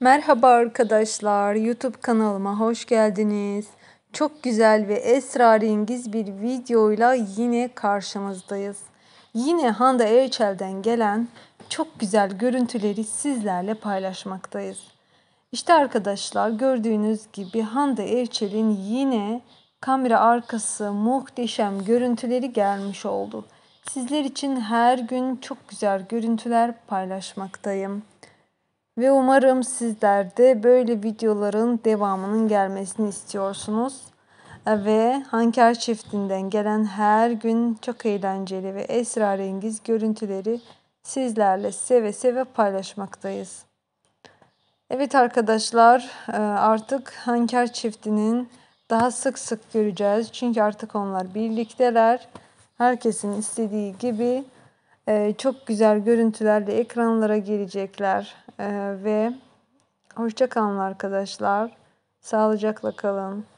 Merhaba arkadaşlar, YouTube kanalıma hoş geldiniz. Çok güzel ve esrarengiz bir videoyla yine karşınızdayız. Yine Handa Erçel'den gelen çok güzel görüntüleri sizlerle paylaşmaktayız. İşte arkadaşlar gördüğünüz gibi Handa Erçel'in yine kamera arkası muhteşem görüntüleri gelmiş oldu. Sizler için her gün çok güzel görüntüler paylaşmaktayım. Ve umarım sizler de böyle videoların devamının gelmesini istiyorsunuz. Ve Hanker çiftinden gelen her gün çok eğlenceli ve esrarengiz görüntüleri sizlerle seve seve paylaşmaktayız. Evet arkadaşlar e, artık Hanker çiftinin daha sık sık göreceğiz. Çünkü artık onlar birlikteler. Herkesin istediği gibi ee, çok güzel görüntülerle ekranlara gelecekler ee, ve hoşça kalın arkadaşlar. Sağlıcakla kalın.